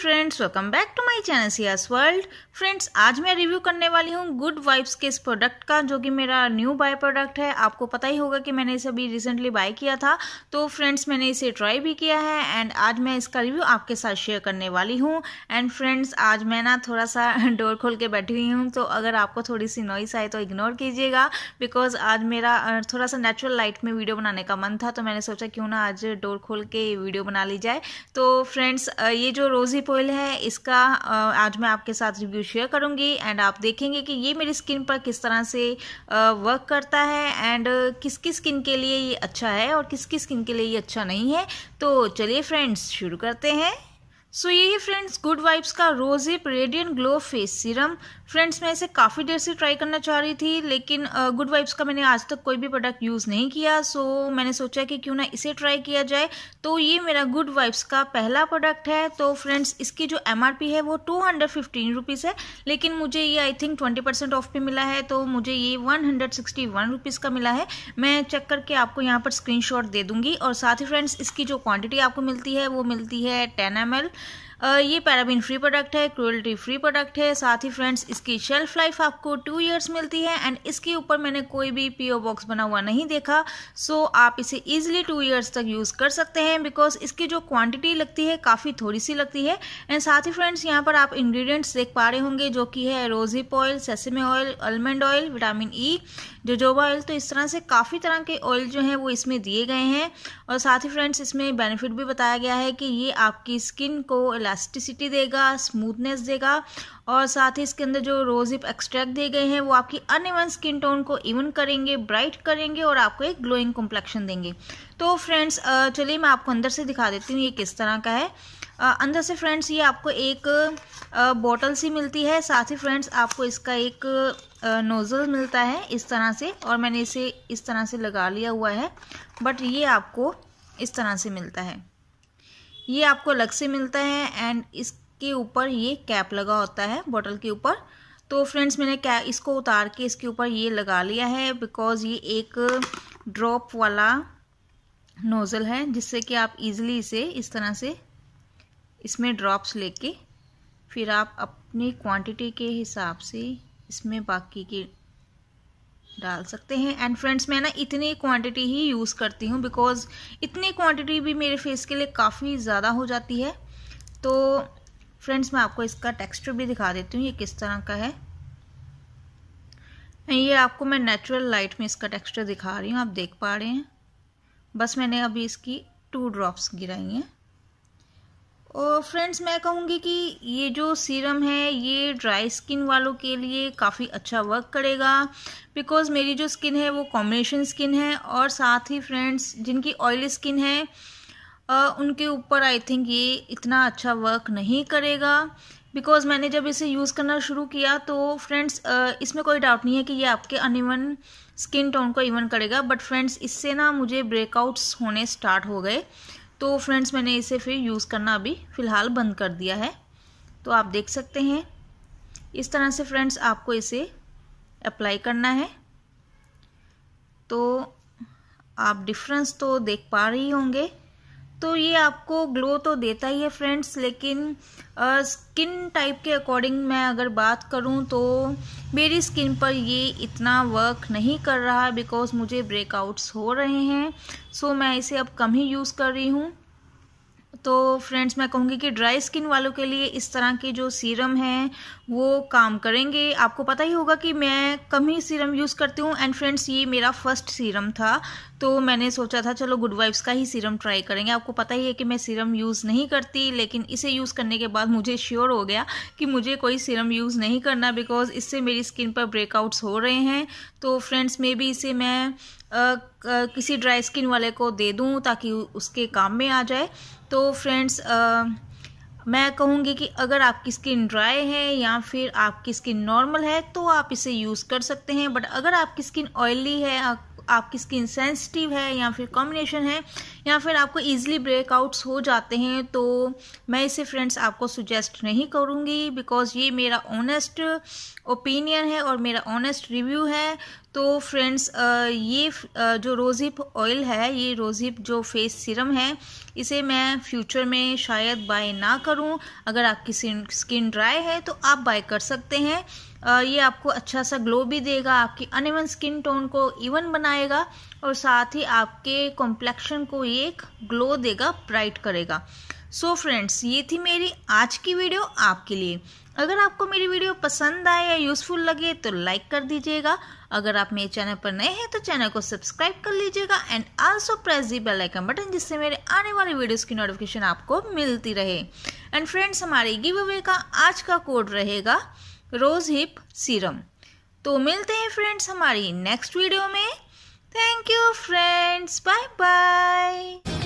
friends welcome back to my channel सियास world friends आज मैं रिव्यू करने वाली हूँ गुड वाइब्स के इस प्रोडक्ट का जो कि मेरा न्यू बाय प्रोडक्ट है आपको पता ही होगा कि मैंने इसे अभी रिसेंटली बाय किया था तो फ्रेंड्स मैंने इसे ट्राई भी किया है एंड आज मैं इसका रिव्यू आपके साथ शेयर करने वाली हूँ एंड फ्रेंड्स आज मैं ना थोड़ा सा डोर खोल के बैठी हुई हूँ तो अगर आपको थोड़ी सी नॉइस आए तो इग्नोर कीजिएगा बिकॉज आज मेरा थोड़ा सा नेचुरल लाइट में वीडियो बनाने का मन था तो मैंने सोचा क्यों ना आज डोर खोल के वीडियो बना ली जाए तो फ्रेंड्स ये जो रोज़ सेंसिटिव ऑयल है इसका आज मैं आपके साथ रिव्यू शेयर करूंगी एंड आप देखेंगे कि ये मेरी स्किन पर किस तरह से वर्क करता है एंड किसकी स्किन के लिए ये अच्छा है और किसकी स्किन के लिए ये अच्छा नहीं है तो चलिए फ्रेंड्स शुरू करते हैं सो so, यही फ्रेंड्स गुड वाइब्स का rosehip radiance glow face serum friends मैं इसे काफ़ी देर से ट्राई करना चाह रही थी लेकिन गुड वाइब्स का मैंने आज तक कोई भी प्रोडक्ट यूज़ नहीं किया सो मैंने सोचा कि क्यों ना इसे ट्राई किया जाए तो ये मेरा गुड वाइब्स का पहला प्रोडक्ट है तो फ्रेंड्स इसकी जो एम है वो टू हंड्रेड है लेकिन मुझे ये आई थिंक ट्वेंटी ऑफ पे मिला है तो मुझे ये वन हंड्रेड का मिला है मैं चेक करके आपको यहाँ पर स्क्रीन दे दूँगी और साथ ही फ्रेंड्स इसकी जो क्वान्टिटी आपको मिलती है वो मिलती है टेन एम ये पैराबिन फ्री प्रोडक्ट है क्रोल्टी फ्री प्रोडक्ट है साथ ही फ्रेंड्स इसकी शेल्फ लाइफ आपको टू ईयर्स मिलती है एंड इसके ऊपर मैंने कोई भी पीओ बॉक्स बना हुआ नहीं देखा सो आप इसे ईजिली टू ईयर्स तक यूज़ कर सकते हैं बिकॉज इसकी जो क्वांटिटी लगती है काफ़ी थोड़ी सी लगती है एंड साथ ही फ्रेंड्स यहाँ पर आप इन्ग्रीडियंट्स देख पा रहे होंगे जो कि है rosehip oil sesame oil almond oil vitamin E jojoba oil तो इस तरह से काफ़ी तरह के ऑयल जो हैं वो इसमें दिए गए हैं और साथ ही फ्रेंड्स इसमें बेनिफिट भी बताया गया है कि ये आपकी स्किन को इलास्टिसिटी देगा स्मूथनेस देगा और साथ ही इसके अंदर जो रोज हिप एक्सट्रैक्ट दिए गए हैं वो आपकी अनइवन स्किन टोन को इवन करेंगे ब्राइट करेंगे और आपको एक ग्लोइंग कॉम्प्लेक्शन देंगे तो फ्रेंड्स चलिए मैं आपको अंदर से दिखा देती हूँ ये किस तरह का है अंदर से फ्रेंड्स ये आपको एक बॉटल सी मिलती है साथ ही फ्रेंड्स आपको इसका एक नोज़ल मिलता है इस तरह से और मैंने इसे इस तरह से लगा लिया हुआ है बट ये आपको इस तरह से मिलता है ये आपको अलग से मिलता है एंड इसके ऊपर ये कैप लगा होता है बॉटल के ऊपर तो फ्रेंड्स मैंने क्या इसको उतार के इसके ऊपर ये लगा लिया है बिकॉज़ ये एक ड्रॉप वाला नोज़ल है जिससे कि आप इजीली इसे इस तरह से इसमें ड्रॉप्स लेके फिर आप अपनी क्वांटिटी के हिसाब से इसमें बाकी की डाल सकते हैं एंड फ्रेंड्स मैं ना इतनी क्वांटिटी ही यूज़ करती हूँ बिकॉज इतनी क्वांटिटी भी मेरे फेस के लिए काफ़ी ज़्यादा हो जाती है तो फ्रेंड्स मैं आपको इसका टेक्सचर भी दिखा देती हूँ ये किस तरह का है ये आपको मैं नेचुरल लाइट में इसका टेक्सचर दिखा रही हूँ आप देख पा रहे हैं बस मैंने अभी इसकी टू ड्रॉप्स गिराई हैं और फ्रेंड्स मैं कहूँगी कि ये जो सीरम है ये ड्राई स्किन वालों के लिए काफ़ी अच्छा वर्क करेगा बिकॉज़ मेरी जो स्किन है वो कॉम्बिनेशन स्किन है और साथ ही फ्रेंड्स जिनकी ऑयली स्किन है आ, उनके ऊपर आई थिंक ये इतना अच्छा वर्क नहीं करेगा बिकॉज़ मैंने जब इसे यूज़ करना शुरू किया तो फ्रेंड्स इसमें कोई डाउट नहीं है कि ये आपके अनइवन स्किन टोन को इवन करेगा बट फ्रेंड्स इससे ना मुझे ब्रेकआउट्स होने स्टार्ट हो गए तो फ्रेंड्स मैंने इसे फिर यूज़ करना अभी फ़िलहाल बंद कर दिया है तो आप देख सकते हैं इस तरह से फ्रेंड्स आपको इसे अप्लाई करना है तो आप डिफरेंस तो देख पा रही होंगे तो ये आपको ग्लो तो देता ही है फ्रेंड्स लेकिन आ, स्किन टाइप के अकॉर्डिंग मैं अगर बात करूँ तो मेरी स्किन पर ये इतना वर्क नहीं कर रहा है बिकॉज मुझे ब्रेकआउट्स हो रहे हैं सो मैं इसे अब कम ही यूज़ कर रही हूँ तो फ्रेंड्स मैं कहूँगी कि ड्राई स्किन वालों के लिए इस तरह के जो सीरम हैं वो काम करेंगे आपको पता ही होगा कि मैं कम ही सीरम यूज़ करती हूँ एंड फ्रेंड्स ये मेरा फर्स्ट सीरम था तो मैंने सोचा था चलो गुड वाइब्स का ही सीरम ट्राई करेंगे आपको पता ही है कि मैं सीरम यूज़ नहीं करती लेकिन इसे यूज़ करने के बाद मुझे श्योर हो गया कि मुझे कोई सीरम यूज़ नहीं करना बिकॉज इससे मेरी स्किन पर ब्रेकआउट्स हो रहे हैं तो फ्रेंड्स मे भी इसे मैं आ, आ, किसी ड्राई स्किन वाले को दे दूँ ताकि उसके काम में आ जाए तो फ्रेंड्स मैं कहूँगी कि अगर आपकी स्किन ड्राई है या फिर आपकी स्किन नॉर्मल है तो आप इसे यूज़ कर सकते हैं बट अगर आपकी स्किन ऑयली है आपकी स्किन सेंसिटिव है या फिर कॉम्बिनेशन है या फिर आपको ईजिली ब्रेकआउट्स हो जाते हैं तो मैं इसे फ्रेंड्स आपको सुजेस्ट नहीं करूँगी बिकॉज ये मेरा ऑनेस्ट ओपिनियन है और मेरा ऑनेस्ट रिव्यू है तो फ्रेंड्स ये जो रोज़ हिप ऑयल है ये रोज़ हिप जो फेस सीरम है इसे मैं फ्यूचर में शायद बाय ना करूं अगर आपकी स्किन ड्राई है तो आप बाय कर सकते हैं ये आपको अच्छा सा ग्लो भी देगा आपकी अनइवन स्किन टोन को इवन बनाएगा और साथ ही आपके कॉम्प्लेक्शन को ये एक ग्लो देगा ब्राइट करेगा सो so फ्रेंड्स ये थी मेरी आज की वीडियो आपके लिए अगर आपको मेरी वीडियो पसंद आए या यूज़फुल लगे तो लाइक कर दीजिएगा अगर आप मेरे चैनल पर नए हैं तो चैनल को सब्सक्राइब कर लीजिएगा and also press the bell icon button जिससे मेरे आने वाले वीडियोस की नोटिफिकेशन आपको मिलती रहे एंड फ्रेंड्स हमारे गिव अवे का आज का कोड रहेगा रोज हिप सीरम तो मिलते हैं फ्रेंड्स हमारी नेक्स्ट वीडियो में thank you friends bye bye